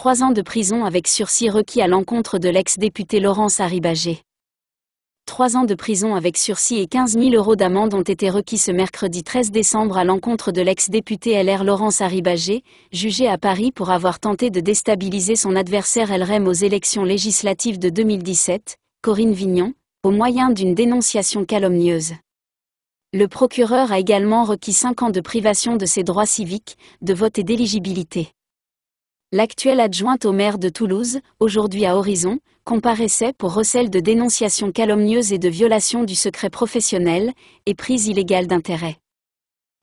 trois ans de prison avec sursis requis à l'encontre de l'ex-député Laurence Arribagé. Trois ans de prison avec sursis et 15 000 euros d'amende ont été requis ce mercredi 13 décembre à l'encontre de l'ex-député LR Laurence Arribagé, jugé à Paris pour avoir tenté de déstabiliser son adversaire LREM aux élections législatives de 2017, Corinne Vignon, au moyen d'une dénonciation calomnieuse. Le procureur a également requis cinq ans de privation de ses droits civiques, de vote et d'éligibilité l'actuelle adjointe au maire de Toulouse, aujourd'hui à Horizon, comparaissait pour recel de dénonciations calomnieuses et de violations du secret professionnel, et prise illégale d'intérêt.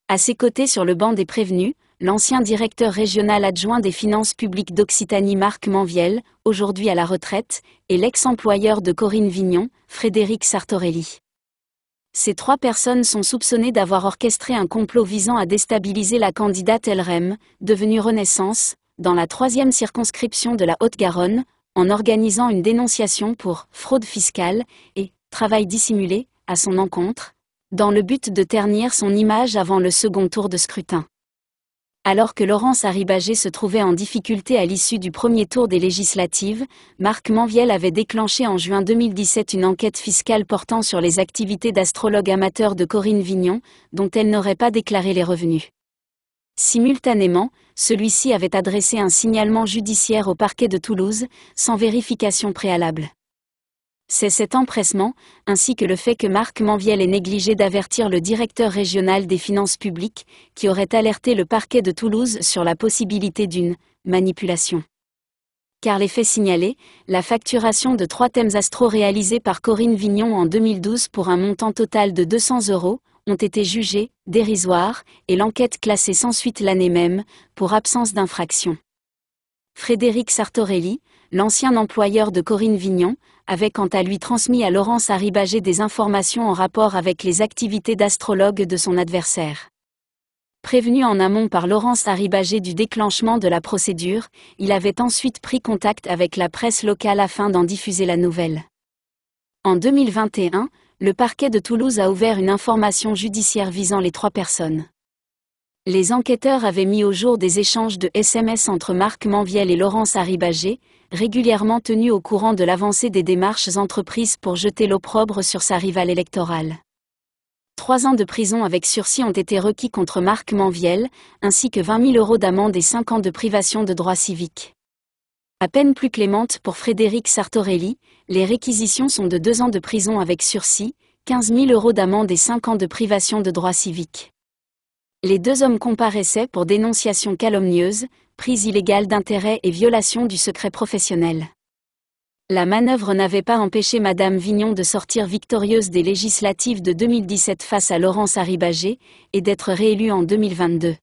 À ses côtés sur le banc des prévenus, l'ancien directeur régional adjoint des finances publiques d'Occitanie Marc Manviel, aujourd'hui à la retraite, et l'ex-employeur de Corinne Vignon, Frédéric Sartorelli. Ces trois personnes sont soupçonnées d'avoir orchestré un complot visant à déstabiliser la candidate LREM, devenue Renaissance, dans la troisième circonscription de la Haute-Garonne, en organisant une dénonciation pour fraude fiscale et travail dissimulé à son encontre, dans le but de ternir son image avant le second tour de scrutin. Alors que Laurence Arribagé se trouvait en difficulté à l'issue du premier tour des législatives, Marc Manviel avait déclenché en juin 2017 une enquête fiscale portant sur les activités d'astrologue amateur de Corinne Vignon, dont elle n'aurait pas déclaré les revenus. Simultanément, celui-ci avait adressé un signalement judiciaire au parquet de Toulouse, sans vérification préalable. C'est cet empressement, ainsi que le fait que Marc Manviel ait négligé d'avertir le directeur régional des finances publiques, qui aurait alerté le parquet de Toulouse sur la possibilité d'une manipulation. Car les faits signalés, la facturation de trois thèmes astro réalisés par Corinne Vignon en 2012 pour un montant total de 200 euros, ont été jugés dérisoires et l'enquête classée sans suite l'année même pour absence d'infraction. Frédéric Sartorelli, l'ancien employeur de Corinne Vignon, avait quant à lui transmis à Laurence Arribagé des informations en rapport avec les activités d'astrologue de son adversaire. Prévenu en amont par Laurence Arribagé du déclenchement de la procédure, il avait ensuite pris contact avec la presse locale afin d'en diffuser la nouvelle. En 2021, le parquet de Toulouse a ouvert une information judiciaire visant les trois personnes. Les enquêteurs avaient mis au jour des échanges de SMS entre Marc Manviel et Laurence Arribagé, régulièrement tenus au courant de l'avancée des démarches entreprises pour jeter l'opprobre sur sa rivale électorale. Trois ans de prison avec sursis ont été requis contre Marc Manviel, ainsi que 20 000 euros d'amende et cinq ans de privation de droits civiques. À peine plus clémente pour Frédéric Sartorelli, les réquisitions sont de deux ans de prison avec sursis, 15 000 euros d'amende et cinq ans de privation de droits civiques. Les deux hommes comparaissaient pour dénonciation calomnieuse, prise illégale d'intérêt et violation du secret professionnel. La manœuvre n'avait pas empêché Madame Vignon de sortir victorieuse des législatives de 2017 face à Laurence Arribagé et d'être réélue en 2022.